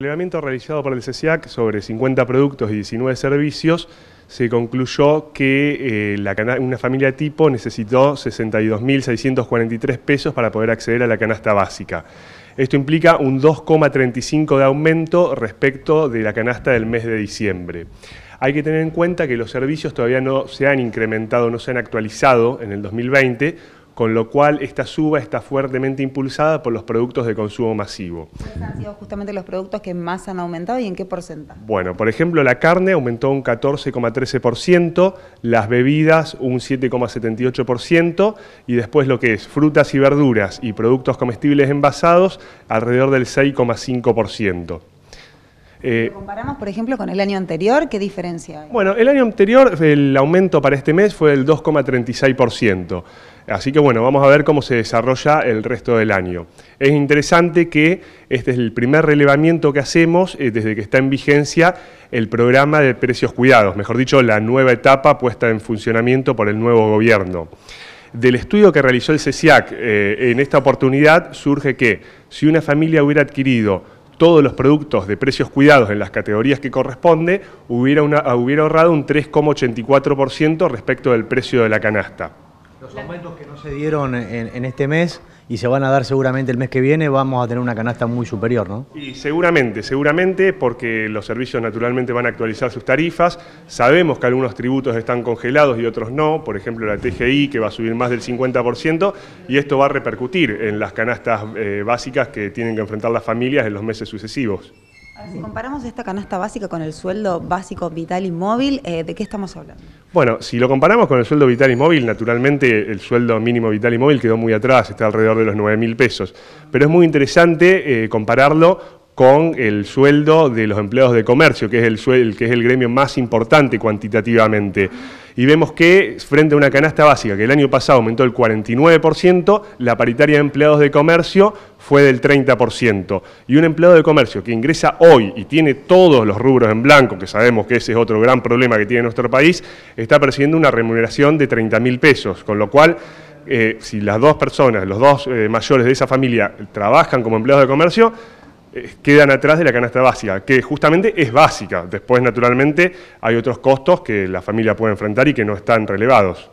El levantamiento realizado por el CESIAC sobre 50 productos y 19 servicios se concluyó que eh, una familia tipo necesitó 62.643 pesos para poder acceder a la canasta básica. Esto implica un 2,35 de aumento respecto de la canasta del mes de diciembre. Hay que tener en cuenta que los servicios todavía no se han incrementado, no se han actualizado en el 2020, con lo cual esta suba está fuertemente impulsada por los productos de consumo masivo. ¿Cuáles han sido justamente los productos que más han aumentado y en qué porcentaje? Bueno, por ejemplo, la carne aumentó un 14,13%, las bebidas un 7,78% y después lo que es frutas y verduras y productos comestibles envasados alrededor del 6,5%. Eh, comparamos, por ejemplo, con el año anterior? ¿Qué diferencia hay? Bueno, el año anterior el aumento para este mes fue del 2,36%. Así que bueno, vamos a ver cómo se desarrolla el resto del año. Es interesante que este es el primer relevamiento que hacemos eh, desde que está en vigencia el programa de precios cuidados, mejor dicho, la nueva etapa puesta en funcionamiento por el nuevo gobierno. Del estudio que realizó el CESIAC eh, en esta oportunidad surge que si una familia hubiera adquirido todos los productos de precios cuidados en las categorías que corresponde, hubiera, hubiera ahorrado un 3,84% respecto del precio de la canasta. Los aumentos que no se dieron en, este mes y se van a dar seguramente el mes que viene, vamos a tener una canasta muy superior, ¿no? Y seguramente, seguramente, porque los servicios naturalmente van a actualizar sus tarifas. Sabemos que algunos tributos están congelados y otros no, por ejemplo la TGI que va a subir más del 50% y esto va a repercutir en las canastas eh, básicas que tienen que enfrentar las familias en los meses sucesivos si comparamos esta canasta básica con el sueldo básico vital y móvil, eh, ¿de qué estamos hablando? Bueno, si lo comparamos con el sueldo vital y móvil, naturalmente el sueldo mínimo vital y móvil quedó muy atrás, está alrededor de los 9 mil pesos. Pero es muy interesante eh, compararlo con el sueldo de los empleados de comercio, que es el, que es el gremio más importante cuantitativamente. Y vemos que frente a una canasta básica que el año pasado aumentó el 49%, la paritaria de empleados de comercio fue del 30%. Y un empleado de comercio que ingresa hoy y tiene todos los rubros en blanco, que sabemos que ese es otro gran problema que tiene nuestro país, está percibiendo una remuneración de 30.000 mil pesos, con lo cual... Eh, si las dos personas, los dos eh, mayores de esa familia trabajan como empleados de comercio, eh, quedan atrás de la canasta básica, que justamente es básica. Después, naturalmente, hay otros costos que la familia puede enfrentar y que no están relevados.